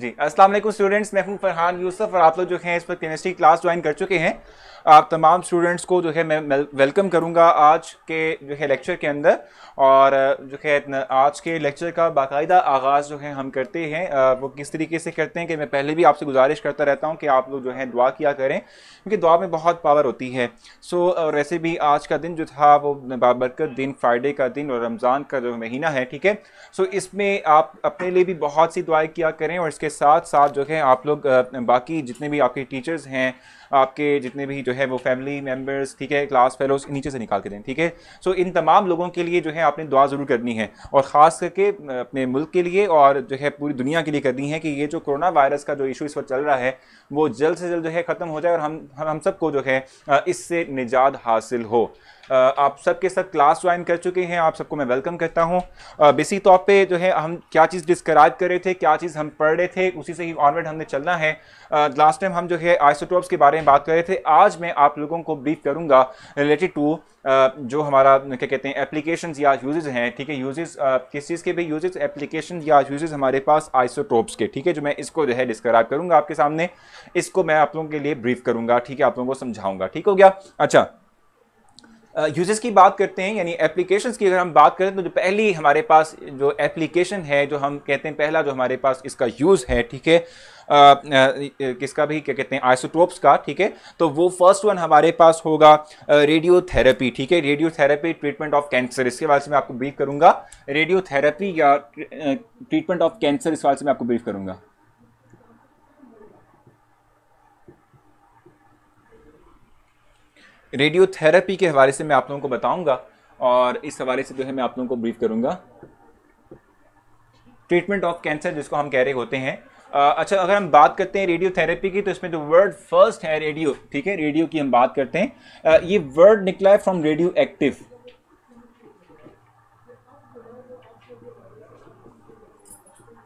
जी अस्सलाम वालेकुम स्टूडेंट्स मैं हूं फरहान यूसुफ और आप लोग जो है इस पर केमिस्ट्री क्लास ज्वाइन कर चुके हैं आप तमाम स्टूडेंट्स को जो है मैं वेलकम करूंगा आज के जो है लेक्चर के अंदर और जो है आज के लेक्चर का बाकायदा आगाज़ जो है हम करते हैं वो किस तरीके से करते हैं कि मैं पहले भी आपसे गुजारिश करता रहता हूँ कि आप लोग जो है दुआ किया करें क्योंकि दुआ में बहुत पावर होती है सो और वैसे भी आज का दिन जो था वो बाबरकत दिन फ्राइडे का दिन और रमज़ान का जो महीना है ठीक है सो इसमें आप अपने लिए भी बहुत सी दुआएँ किया करें और इसके इसके साथ साथ जो है आप लोग बाकी जितने भी आपके टीचर्स हैं आपके जितने भी जो है वो फैमिली मेम्बर्स ठीक है क्लास फेलोज नीचे से निकाल के दें ठीक है सो इन तमाम लोगों के लिए जो है आपने दुआ ज़रूर करनी है और ख़ास करके अपने मुल्क के लिए और जो है पूरी दुनिया के लिए करनी है कि ये जो कोरोना वायरस का जो इशू इस वक्त चल रहा है वो जल्द से जल्द जो है ख़त्म हो जाए और हम हम सबको जो है इससे निजात हासिल हो आप सबके साथ क्लास ज्वाइन कर चुके हैं आप सबको मैं वेलकम करता हूँ बेसिक तौर पे जो है हम क्या चीज़ डिस्क्राइब कर रहे थे क्या चीज़ हम पढ़ रहे थे उसी से ही ऑनवर्ड हमने चलना है लास्ट टाइम हम जो है आइसोटॉप्स के बारे में बात कर रहे थे आज मैं आप लोगों को ब्रीफ करूँगा रिलेटेड टू जो हमारा क्या कहते हैं एप्लीकेशन या यूजेज हैं ठीक है यूजेज किस चीज़ के भी यूजेज एप्लीकेशन या यूजेज हमारे पास आइसोटोप्स के ठीक है जो मैं इसको जो है डिस्क्राइब करूँगा आपके सामने इसको मैं आप लोगों के लिए ब्रीफ करूँगा ठीक है आप लोगों को समझाऊँगा ठीक हो गया अच्छा यूजेस की बात करते हैं यानी एप्लीकेशन की अगर हम बात करें तो जो पहली हमारे पास जो एप्लीकेशन है जो हम कहते हैं पहला जो हमारे पास इसका यूज़ है ठीक है किसका भी क्या कहते हैं आइसोटोप्स का ठीक है तो वो फर्स्ट वन हमारे पास होगा रेडियोथेरेपी ठीक है रेडियोथेरेपी ट्रीटमेंट ऑफ कैंसर इसके बारे से मैं आपको ब्रीफ करूंगा रेडियोथेरेपी या ट्रीटमेंट ऑफ कैंसर इस बारे से मैं आपको ब्रीफ करूंगा रेडियोथेरेपी के हवाले से मैं आप लोगों को बताऊंगा और इस हवाले से जो है मैं आप लोगों को ब्रीफ करूंगा ट्रीटमेंट ऑफ कैंसर जिसको हम कह रहे होते हैं आ, अच्छा अगर हम बात करते हैं रेडियोथेरेपी की तो इसमें जो वर्ड फर्स्ट है रेडियो ठीक है रेडियो की हम बात करते हैं आ, ये वर्ड निकला है फ्रॉम रेडियो एक्टिव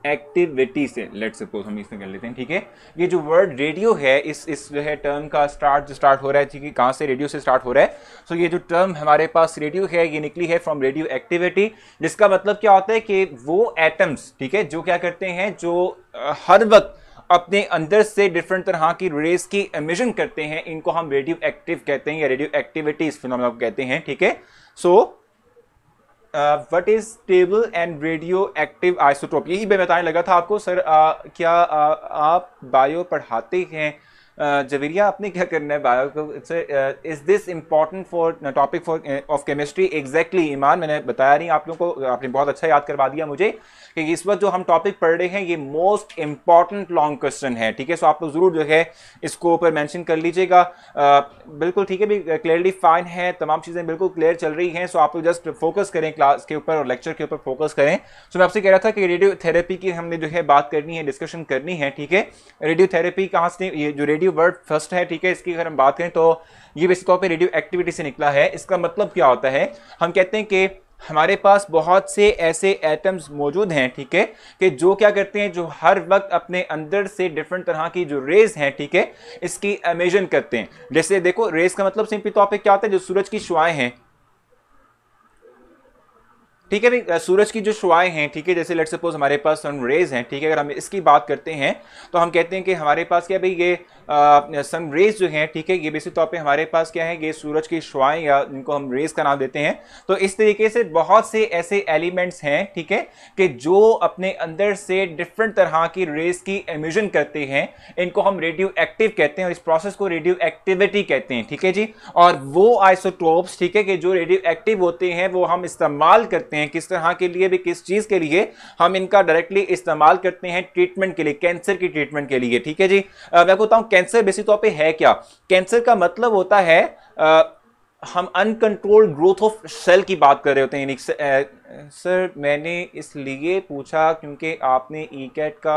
एक्टिविटी से लेट सपोज हम इसमें कर लेते हैं ठीक है ये जो वर्ड रेडियो है इस इस जो है टर्म का स्टार्ट जो स्टार्ट हो रहा है ठीक है कहाँ से रेडियो से स्टार्ट हो रहा है सो so, ये जो टर्म हमारे पास रेडियो है ये निकली है फ्रॉम रेडियो एक्टिविटी जिसका मतलब क्या होता है कि वो एटम्स ठीक है जो क्या करते हैं जो हर वक्त अपने अंदर से डिफरेंट तरह की रेस की एमिशन करते हैं इनको हम रेडियो एक्टिव कहते हैं या रेडियो एक्टिविटी इस फिल्म कहते हैं ठीक है so so, what is stable and radio active isotope यही मैं बताने लगा था आपको सर uh, क्या uh, आप बायो पढ़ाते हैं जवेरिया आपने क्या करना है बायो को is this important for topic for of chemistry exactly Iman मैंने बताया नहीं आप लोगों को आपने बहुत अच्छा याद करवा दिया मुझे कि इस वक्त जो हम टॉपिक पढ़ रहे हैं ये मोस्ट इंपॉर्टेंट लॉन्ग क्वेश्चन है ठीक है सो आप लोग जरूर जो है इसको ऊपर मैंशन कर लीजिएगा बिल्कुल ठीक है भी क्लियरली फाइन है तमाम चीज़ें बिल्कुल क्लियर चल रही हैं सो आप लोग जस्ट फोकस करें क्लास के ऊपर और लेक्चर के ऊपर फोकस करें सो मैं आपसे कह रहा था कि रेडियो थेरेपी की हमने जो है बात करनी है डिस्कशन करनी है ठीक है रेडियो थेरेपी कहाँ से ये जो रेडियो रेडियो वर्ड फर्स्ट है ठीक है इसकी अगर हम बात करें तो ये बेसिक तौर पर रेडियो एक्टिविटी से निकला है इसका मतलब क्या होता है हम कहते हैं कि हमारे पास बहुत से ऐसे एटम्स मौजूद हैं ठीक है कि जो क्या करते हैं जो हर वक्त अपने अंदर से डिफरेंट तरह की जो रेज हैं ठीक है इसकी अमेजन करते हैं जैसे देखो रेज का मतलब सिंपल तौर पर क्या होता है जो सूरज की शुआएं हैं ठीक है भाई सूरज की जो शुआएं हैं ठीक है जैसे लेट सपोज हमारे पास सन रेज हैं ठीक है अगर हम इसकी बात करते हैं तो हम कहते हैं कि हमारे पास क्या भाई ये सन रेज जो हैं ठीक है ये बेसिक तौर पे हमारे पास क्या है ये सूरज की श्वाएं या जिनको हम रेज का नाम देते हैं तो इस तरीके से बहुत से ऐसे एलिमेंट्स हैं ठीक है कि जो अपने अंदर से डिफरेंट तरह की रेज की एम्यूजन करते हैं इनको हम रेडियो एक्टिव कहते हैं और इस प्रोसेस को रेडियो एक्टिविटी कहते हैं ठीक है जी और वो आइसोटोप्स ठीक है कि जो रेडियो एक्टिव होते हैं वो हम इस्तेमाल करते हैं किस तरह के लिए भी किस चीज़ के लिए हम इनका डायरेक्टली इस्तेमाल करते हैं ट्रीटमेंट के लिए कैंसर की ट्रीटमेंट के लिए ठीक है जी मैं बताऊँ कैंसर बेसिक तौर पे है क्या कैंसर का मतलब होता है आ, हम अनकंट्रोल्ड ग्रोथ ऑफ सेल की बात कर रहे होते हैं सर मैंने इसलिए पूछा क्योंकि आपने ई e कैट का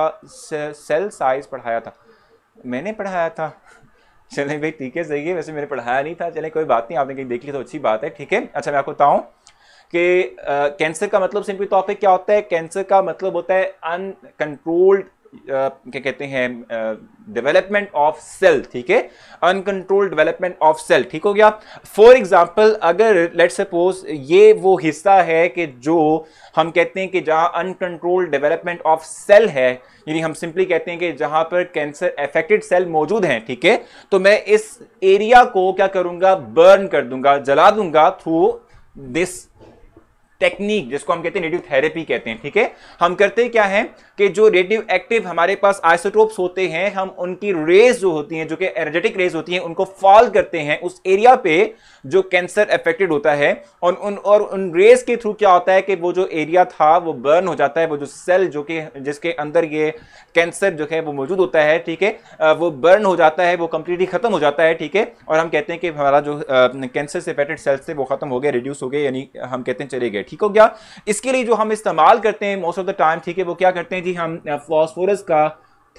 सेल साइज पढ़ाया था मैंने पढ़ाया था चले भाई ठीक है सही है वैसे मैंने पढ़ाया नहीं था चले कोई बात नहीं आपने कहीं देख ली तो अच्छी बात है ठीक है अच्छा मैं आपको बताऊँ कि कैंसर का मतलब सिंपली तौर पर क्या होता है कैंसर का मतलब होता है अनकंट्रोल्ड क्या कहते हैं डेवलपमेंट ऑफ सेल ठीक है अनकंट्रोल डेवलपमेंट ऑफ सेल ठीक हो गया फॉर एग्जाम्पल अगर लेट सपोज ये वो हिस्सा है कि जो हम कहते हैं कि जहां अनकंट्रोल डेवलपमेंट ऑफ सेल है यानी हम सिंपली कहते हैं कि जहां पर कैंसर एफेक्टेड सेल मौजूद हैं ठीक है थीके? तो मैं इस एरिया को क्या करूंगा बर्न कर दूंगा जला दूंगा थ्रू दिस टेक्निक जिसको हम कहते हैं नेटिव थेरेपी कहते हैं ठीक है हम करते क्या है कि जो रेडियो एक्टिव हमारे पास आइसोटोप्स होते हैं हम उनकी रेज जो होती हैं जो कि एनर्जेटिक रेज होती हैं उनको फॉल करते हैं उस एरिया पे जो कैंसर अफेक्टेड होता है और उन और उन रेज के थ्रू क्या होता है कि वो जो एरिया था वो बर्न हो जाता है वो जो सेल जो कि जिसके अंदर ये कैंसर जो है वो मौजूद होता है ठीक है वो बर्न हो जाता है वो कंप्लीटली खत्म हो जाता है ठीक है और हम कहते हैं कि हमारा जो कैंसर से अफेक्टेड सेल्स थे वो खत्म हो गए रिड्यूस हो गए यानी हम कहते हैं चले गए ठीक हो गया इसके लिए जो हम इस्तेमाल करते हैं मोस्ट ऑफ द टाइम ठीक है वो क्या करते हैं जी हम फॉस्फोरस का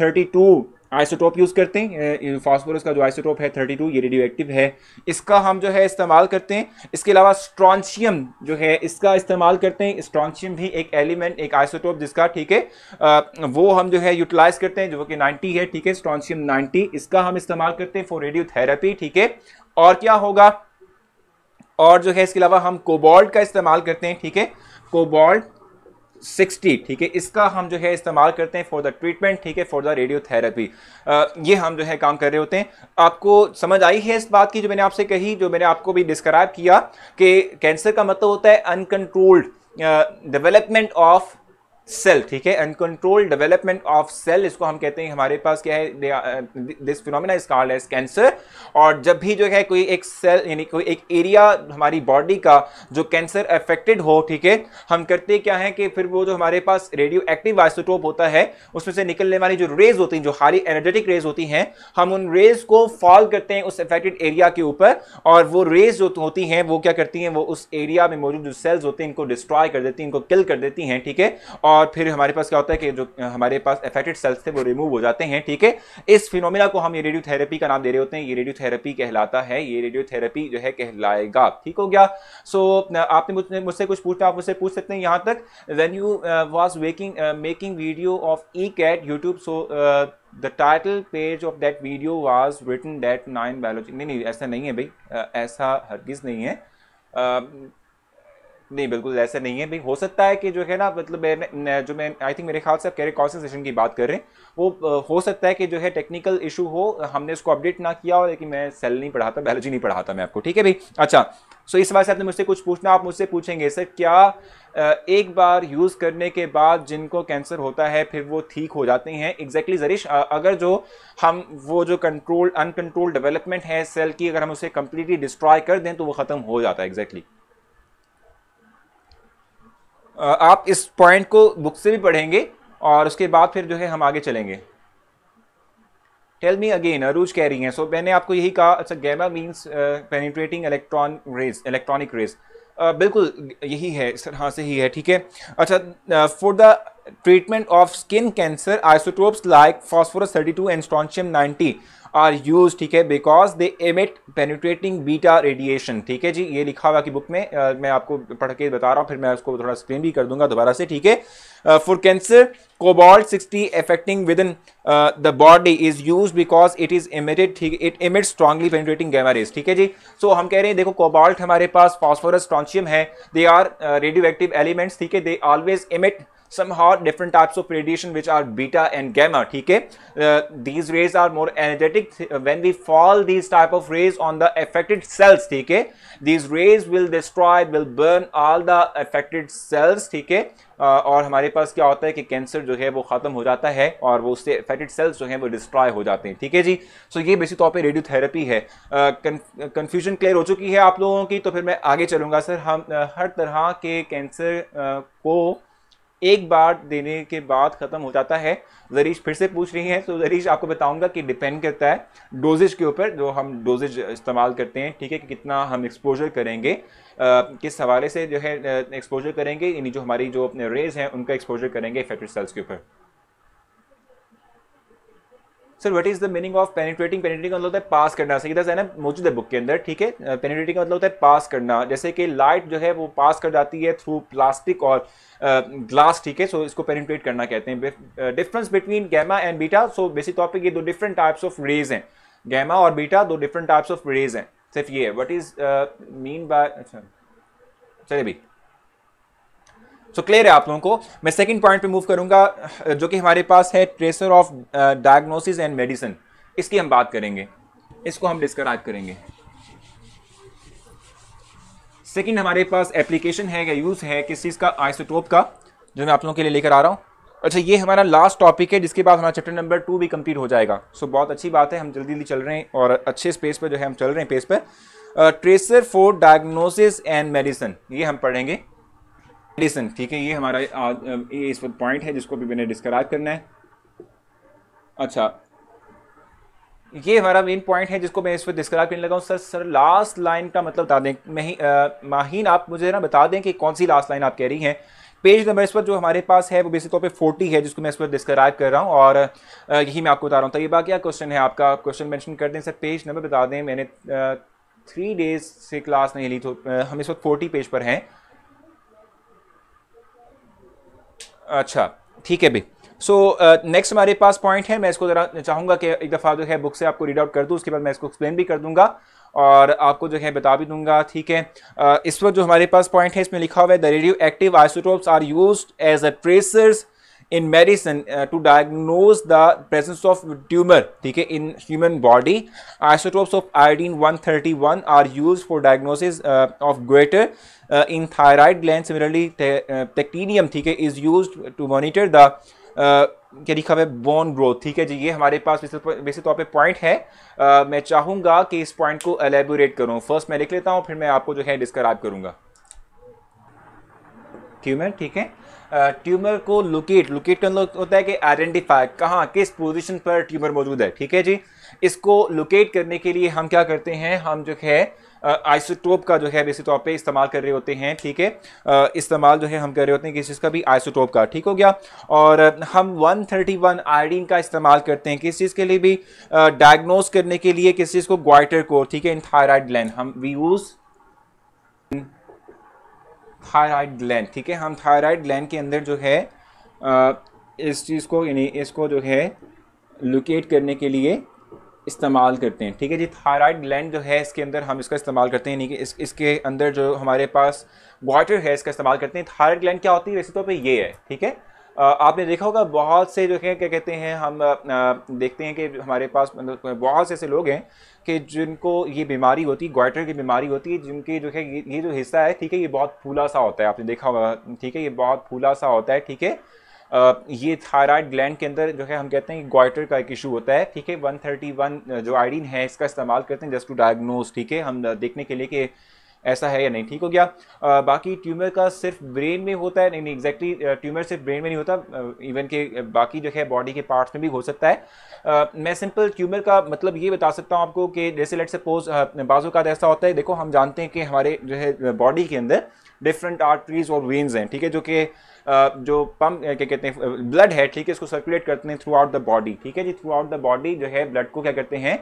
32 आइसोटोप यूज़ करते हैं फॉस्फोरस का जो आइसोटोप है 32 ये रेडियो एक्टिव है इसका हम जो है इस्तेमाल करते हैं इसके अलावा स्ट्रॉन्शियम जो है इसका इस्तेमाल करते हैं स्ट्रॉन्शियम भी एक एलिमेंट एक आइसोटोप जिसका ठीक है वो हम जो है यूटिलाइज करते हैं जो कि नाइन्टी है ठीक है स्ट्रॉन्शियम नाइन्टी इसका हम इस्तेमाल करते हैं फॉर रेडियोथेरेपी ठीक है और क्या होगा और जो है इसके अलावा हम कोबॉल्ट का इस्तेमाल करते हैं ठीक है कोबॉल्ट सिक्सटी ठीक है इसका हम जो है इस्तेमाल करते हैं फॉर द ट्रीटमेंट ठीक है फॉर द रेडियोथेरेपी ये हम जो है काम कर रहे होते हैं आपको समझ आई है इस बात की जो मैंने आपसे कही जो मैंने आपको भी डिस्क्राइब किया कि कैंसर का मतलब होता है अनकंट्रोल्ड डेवलपमेंट ऑफ सेल ठीक है अनकंट्रोल डेवलपमेंट ऑफ सेल इसको हम कहते हैं हमारे पास क्या है this phenomena is called as cancer और जब भी जो है कोई एक सेल यानी कोई एक एरिया हमारी बॉडी का जो कैंसर अफेक्टेड हो ठीक है हम करते क्या है कि फिर वो जो हमारे पास रेडियो एक्टिव आइसोटोप होता है उसमें से निकलने वाली जो रेज होती हैं जो हाली एनर्जेटिक रेज होती हैं हम उन रेज को फॉल करते हैं उस अफेक्टेड एरिया के ऊपर और वो रेज जो होती हैं वो क्या करती हैं वो उस एरिया में मौजूद जो सेल्स होते हैं इनको डिस्ट्रॉय कर देती हैं इनको किल कर देती हैं ठीक है और और फिर हमारे पास क्या होता है कि जो हमारे पास एफेक्टेड सेल्स थे वो रिमूव हो जाते हैं ठीक है इस फिनोमिना को हम ये रेडियोथेरेपी का नाम दे रहे होते हैं ये रेडियोथेरेपी कहलाता है ये रेडियोथेरेपी जो है कहलाएगा ठीक हो गया सो so, आपने मुझसे कुछ पूछना आप मुझसे पूछ सकते हैं यहाँ तक when you was waking making video of E CAT YouTube so the title page of that video was written date nine biology नहीं नहीं ऐसा नहीं है भाई ऐसा हरगिज़ नहीं है uh, नहीं बिल्कुल ऐसा नहीं है भाई हो सकता है कि जो है ना मतलब जो मैं आई थिंक मेरे ख्याल से आप कह रहे सेशन की बात कर रहे हैं वो हो सकता है कि जो है टेक्निकल इशू हो हमने उसको अपडेट ना किया हो लेकिन मैं सेल नहीं पढ़ाता बायोलॉजी नहीं पढ़ाता मैं आपको ठीक है भाई अच्छा सो इस वजह से आपने मुझसे कुछ पूछना आप मुझसे पूछेंगे सर क्या एक बार यूज़ करने के बाद जिनको कैंसर होता है फिर वो ठीक हो जाते हैं एग्जैक्टली exactly जरिश अगर जो हम वो जो कंट्रोल अनकंट्रोल डेवलपमेंट है सेल की अगर हम उसे कंप्लीटली डिस्ट्रॉय कर दें तो वो ख़त्म हो जाता है एग्जैक्टली exactly. आप इस पॉइंट को बुक से भी पढ़ेंगे और उसके बाद फिर जो है हम आगे चलेंगे टेल मी अगेन अरूज कह रही हैं सो so, मैंने आपको यही कहा अच्छा gamma means penetrating electron rays electronic rays बिल्कुल यही है इस तरह से ही है ठीक है अच्छा for the treatment of skin cancer isotopes like phosphorus 32 and strontium 90 are use ठीक है because they emit penetrating beta radiation ठीक है जी ये लिखा हुआ कि बुक में uh, मैं आपको पढ़ के बता रहा हूँ फिर मैं उसको थोड़ा स्क्रीन भी कर दूंगा दोबारा से ठीक है for cancer cobalt sixty affecting within the body is use because it is emitted ठीक it emit strongly penetrating gamma rays ठीक है जी सो so, हम कह रहे हैं देखो कोबॉल्ट हमारे पास फॉस्फोरस ट्रांसियम है they are radio active elements ठीक है they always emit somehow different types of radiation which are beta and gamma ठीक है uh, these rays are more energetic when we fall these type of rays on the affected cells ठीक है these rays will destroy will burn all the affected cells ठीक है Uh, और हमारे पास क्या होता है कि कैंसर जो है वो ख़त्म हो जाता है और वो उससे अफेक्टेड सेल्स जो हैं वो डिस्ट्रॉय हो जाते हैं ठीक है जी सो so, ये बेसिक तौर पे रेडियोथेरेपी है कन्फ्यूजन uh, क्लियर हो चुकी है आप लोगों की तो फिर मैं आगे चलूँगा सर हम uh, हर तरह के कैंसर को एक बार देने के बाद ख़त्म हो जाता है जरीश फिर से पूछ रही है तो जरीश आपको बताऊंगा कि डिपेंड करता है डोजेज के ऊपर जो हम डोजेज इस्तेमाल करते हैं ठीक है कि कितना हम एक्सपोजर करेंगे आ, किस हवाले से जो है एक्सपोजर करेंगे यानी जो हमारी जो अपने रेज हैं उनका एक्सपोजर करेंगे इफेक्टेड सेल्स के ऊपर sir what is the meaning of penetrating penetrating मतलब होता है पास करना सही सा है ना मौजूद है बुक के अंदर ठीक है पेनिट्रेटिंग मतलब होता है पास करना जैसे कि लाइट जो है वो पास कर जाती है थ्रू प्लास्टिक और ग्लास ठीक है सो इसको पेनिट्रेट करना कहते हैं difference between gamma and beta so basic topic ये दो डिफरेंट टाइप्स ऑफ रेज हैं गैमा और बीटा दो डिफरेंट टाइप्स ऑफ रेज हैं सिर्फ ये वट इज मीन बाय अच्छा चलिए भाई सो so, क्लियर है आप लोगों को मैं सेकंड पॉइंट पे मूव करूंगा जो कि हमारे पास है tracer of diagnosis and medicine इसकी हम बात करेंगे इसको हम आज करेंगे सेकंड हमारे पास एप्लीकेशन है या यूज़ है किस चीज़ का आइसोटोप का जो मैं आप लोगों के लिए लेकर आ रहा हूँ अच्छा ये हमारा लास्ट टॉपिक है जिसके बाद हमारा चैप्टर नंबर टू भी कंप्लीट हो जाएगा सो so, बहुत अच्छी बात है हम जल्दी जल्दी चल रहे हैं और अच्छे स्पेस पर जो है हम चल रहे हैं पेज पर tracer for diagnosis and medicine ये हम पढ़ेंगे मेडिसिन ठीक है ये हमारा ये इस वक्त पॉइंट है जिसको भी मैंने डिस्क्राइब करना है अच्छा ये हमारा मेन पॉइंट है जिसको मैं इस वक्त डिस्क्राइब करने लगा हूँ सर सर लास्ट लाइन का मतलब बता दें मही, माहीन आप मुझे ना बता दें कि कौन सी लास्ट लाइन आप कह रही हैं पेज नंबर इस पर जो हमारे पास है वो बेसिक तौर पे 40 है जिसको मैं इस पर डिस्क्राइब कर रहा हूँ और यही मैं आपको बता रहा हूँ तो ये क्या क्वेश्चन है आपका क्वेश्चन मैंशन कर दें सर पेज नंबर बता दें मैंने थ्री डेज से क्लास नहीं ली तो हम इस वक्त फोर्टी पेज पर हैं अच्छा ठीक है भाई सो नेक्स्ट हमारे पास पॉइंट है मैं इसको ज़रा चाहूँगा कि एक दफ़ा जो है बुक से आपको रीड आउट कर दूँ उसके बाद मैं इसको एक्सप्लेन भी कर दूँगा और आपको जो है बता भी दूंगा ठीक है uh, इस वक्त जो हमारे पास पॉइंट है इसमें लिखा हुआ है the radio active isotopes are use as a tracers in medicine to diagnose the presence of tumour ठीक है in human body isotopes of iodine one are use for diagnosis of goitre in thyroid gland similarly technetium ठीक है is use to monitor the क्या लिखा हुआ है bone growth ठीक है जी ये हमारे पास वैसे तौर पे पॉइंट है आ, uh, मैं चाहूँगा कि इस पॉइंट को एलेबोरेट करूँ फर्स्ट मैं लिख लेता हूँ फिर मैं आपको जो है डिस्क्राइब करूँगा ट्यूमर ठीक है ट्यूमर को लोकेट लोकेट का होता है कि आइडेंटिफाई कहाँ किस पोजीशन पर ट्यूमर मौजूद है ठीक है जी इसको लोकेट करने के लिए हम क्या करते हैं हम जो है आइसोटोप का जो है बेसिक तौर पे इस्तेमाल कर रहे होते हैं ठीक है इस्तेमाल जो है हम कर रहे होते हैं किस चीज़ का भी आइसोटोप का ठीक हो गया और हम 131 थर्टी आयोडीन का इस्तेमाल करते हैं किस चीज़ के लिए भी डायग्नोस करने के लिए किस चीज़ को ग्वाइटर को ठीक है इन थायराइड लैंड हम वी यूज़ थायराइड ग्लैंड ठीक है हम थायराइड ग्लैंड के अंदर जो है आ, इस चीज़ को यानी इसको जो है लोकेट करने के लिए इस्तेमाल करते हैं ठीक है जी थायराइड ग्लैंड जो है इसके अंदर हम इसका इस्तेमाल करते हैं यानी कि इस इसके अंदर जो हमारे पास वाटर है इसका इस्तेमाल करते हैं थायराइड ग्लैंड क्या होती है वैसे तो पे ये है ठीक है आपने देखा होगा बहुत से जो है क्या कहते हैं हम देखते हैं कि हमारे पास मतलब बहुत से ऐसे लोग हैं कि जिनको ये बीमारी होती है ग्वाइटर की बीमारी होती है जिनके जो है ये जो हिस्सा है ठीक है ये बहुत फूला सा होता है आपने देखा होगा ठीक है ये बहुत फूला सा होता है ठीक है ये थायराइड ग्लैंड के अंदर जो है हम कहते हैं कि ग्वाइटर का एक इशू होता है ठीक है 131 जो आयोडीन है इसका इस्तेमाल करते हैं जस्ट टू डायग्नोज ठीक है हम देखने के लिए कि ऐसा है या नहीं ठीक हो गया आ, बाकी ट्यूमर का सिर्फ ब्रेन में होता है नहीं नहीं एग्जैक्टली ट्यूमर सिर्फ ब्रेन में नहीं होता इवन के बाकी जो है बॉडी के पार्ट्स में भी हो सकता है आ, मैं सिंपल ट्यूमर का मतलब ये बता सकता हूँ आपको कि जैसे लेट सपोज बाजू का ऐसा होता है देखो हम जानते हैं कि हमारे जो है बॉडी के अंदर डिफरेंट आर्टरीज और वेन्स हैं ठीक है जो कि जो पम्प क्या कहते हैं ब्लड है ठीक है इसको सर्कुलेट करते हैं थ्रू आउट द बॉडी ठीक है जी थ्रू आउट द बॉडी जो है ब्लड को क्या करते हैं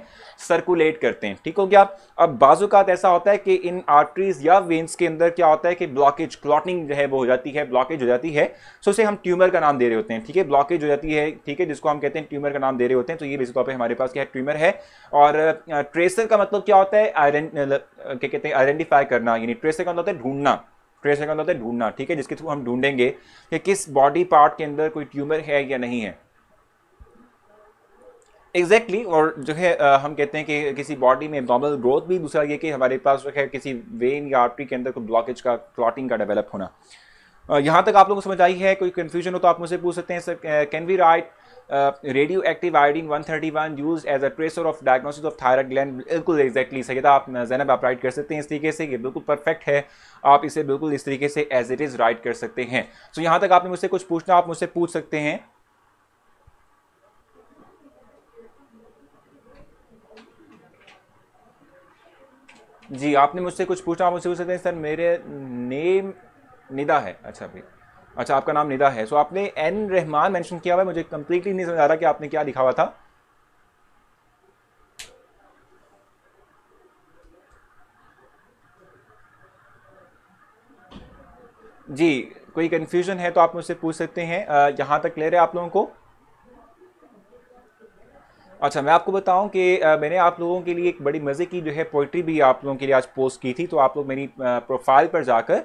सर्कुलेट करते हैं ठीक हो गया अब बाजूकात ऐसा होता है कि इन आर्टरीज या वेन्स के अंदर क्या होता है कि ब्लॉकेज क्लॉटिंग जो है वो हो जाती है ब्लॉकेज हो जाती है सो उसे हम ट्यूमर का नाम दे रहे होते हैं ठीक है ब्लॉकेज हो जाती है ठीक है जिसको हम कहते हैं ट्यूमर का नाम दे रहे होते हैं तो ये बेसिक तौर पर हमारे पास क्या है ट्यूमर है और ट्रेसर का मतलब क्या होता है आइडेंट मतलब, क्या कहते हैं आइडेंटिफाई करना यानी ट्रेसर का मतलब होता है ढूंढना ट्रेस का मतलब होता है ढूंढना ठीक है जिसके थ्रू हम ढूंढेंगे कि किस बॉडी पार्ट के अंदर कोई ट्यूमर है या नहीं है एग्जैक्टली exactly, और जो है आ, हम कहते हैं कि किसी बॉडी में नॉर्मल ग्रोथ भी दूसरा ये कि हमारे पास जो है किसी वेन या आर्टरी के अंदर कोई ब्लॉकेज का क्लॉटिंग का डेवलप होना यहाँ तक आप लोगों को समझ आई है कोई कन्फ्यूजन हो तो आप मुझसे पूछ सकते हैं sir can we write radio active iodine 131 use as a tracer of diagnosis of thyroid gland बिल्कुल एक्जैक्टली सही था आप जैनब uh, आप राइट कर सकते हैं इस तरीके से ये बिल्कुल परफेक्ट है आप इसे बिल्कुल इस तरीके से एज इट इज़ राइट कर सकते हैं सो so, यहाँ तक आपने मुझसे कुछ पूछना आप मुझसे पूछ सकते हैं जी आपने मुझसे कुछ पूछा आप मुझसे पूछ सकते हैं सर मेरे नेम निदा है अच्छा भैया अच्छा आपका नाम निदा है सो so, आपने एन रहमान मेंशन किया हुआ है मुझे कंप्लीटली नहीं समझ आ रहा कि आपने क्या लिखा हुआ था जी कोई कंफ्यूजन है तो आप मुझसे पूछ सकते हैं यहां तक क्लियर है आप लोगों को अच्छा मैं आपको बताऊं कि मैंने आप लोगों के लिए एक बड़ी मज़े की जो है पोइट्री भी आप लोगों के लिए आज पोस्ट की थी तो आप लोग मेरी प्रोफाइल पर जाकर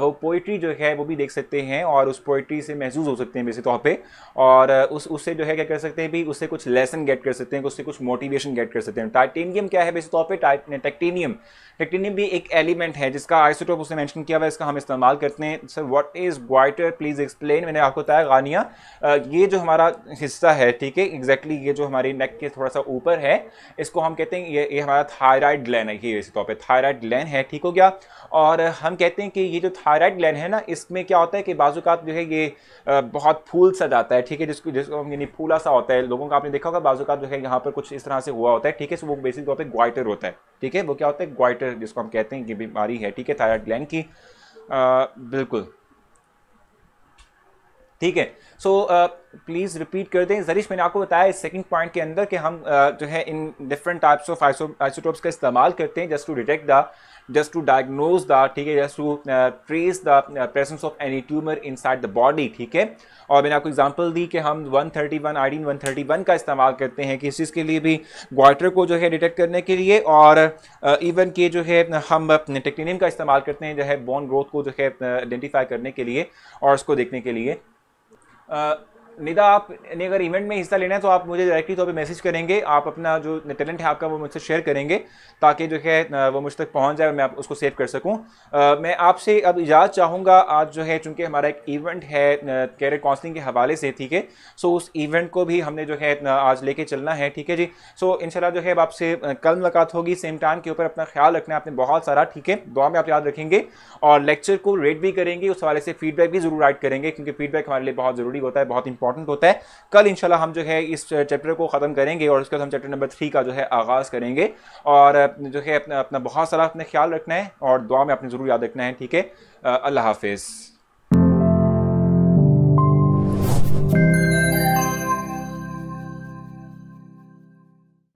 वो पोइट्री जो है वो भी देख सकते हैं और उस पोइट्री से महसूस हो सकते हैं बेसिक तौर पर और उस उससे जो है क्या कर सकते हैं भी उससे कुछ लेसन गेट कर सकते हैं उससे कुछ मोटिवेशन गेट कर सकते हैं टाइटेनियम क्या है बेसिक तौर पर टेक्टेनियम टेक्टेनियम भी एक एलिमेंट है जिसका आइसोटोप उसने मैंशन किया हुआ है इसका हम इस्तेमाल करते हैं sir what is goitre please explain मैंने आपको बताया गानिया ये जो हमारा हिस्सा है ठीक है एग्जैक्टली ये जो हमारे नेक के थोड़ा सा ऊपर है इसको हम कहते हैं ये ये हमारा थायराइड ग्लैन है ये इसी तौर पर थायराइड ग्लैन है ठीक हो गया और हम कहते हैं कि ये जो थायराइड ग्लैंड है ना इसमें क्या होता है कि बाजूकात जो है ये बहुत फूल सा जाता है ठीक है जिसको जिसको यानी फूला सा होता है लोगों का आपने देखा होगा बाजूकात जो है यहाँ पर कुछ इस तरह से हुआ होता है ठीक है सो वो बेसिक तौर पर ग्वाइटर होता है ठीक है वो क्या होता है ग्वाइटर जिसको हम कहते हैं कि बीमारी है ठीक है थायराइड ग्लैंड की बिल्कुल ठीक है सो प्लीज़ रिपीट कर दें जरिश मैंने आपको बताया इस सेकंड पॉइंट के अंदर कि हम uh, जो है इन डिफरेंट टाइप्स ऑफ आइसोटोप्स का इस्तेमाल करते हैं just to detect the just to diagnose the ठीक है just to trace the presence of any tumour inside the body ठीक है और मैंने आपको एग्जांपल दी कि हम 131 थर्टी वन का इस्तेमाल करते हैं किस चीज़ के लिए भी ग्वाटर को जो है डिटेक्ट करने के लिए और इवन uh, के जो है हम टेक्टिनियम का इस्तेमाल करते हैं जो है बोन ग्रोथ को जो है आइडेंटिफाई uh, करने के लिए और उसको देखने के लिए uh, निदा आप ने अगर इवेंट में हिस्सा लेना है तो आप मुझे डायरेक्टली तौर तो मैसेज करेंगे आप अपना जो टैलेंट है आपका वो मुझसे शेयर करेंगे ताकि जो है वो मुझ तक पहुंच जाए मैं आप उसको सेव कर सकूं आ, मैं आपसे अब इजाज़ चाहूँगा आज जो है चूँकि हमारा एक इवेंट है कैरियर काउंसलिंग के हवाले से ठीक है सो उस इवेंट को भी हमने जो है आज लेके चलना है ठीक है जी सो इन जो है आपसे कल मुलाकात होगी सेम टाइम के ऊपर अपना ख्याल रखना है आपने बहुत सारा ठीक है दुआ में आप याद रखेंगे और लेक्चर को रेट भी करेंगे उस हवाले से फीडबैक भी जरूर राइड करेंगे क्योंकि फीडबैक हमारे लिए बहुत ज़रूरी होता है बहुत इंपॉर्टेंट इंपॉर्टेंट होता है कल इंशाल्लाह हम जो है इस चैप्टर को ख़त्म करेंगे और उसके बाद हम चैप्टर नंबर थ्री का जो है आगाज़ करेंगे और जो है अपना अपना बहुत सारा अपने ख्याल रखना है और दुआ में आपने ज़रूर याद रखना है ठीक है अल्लाह हाफिज़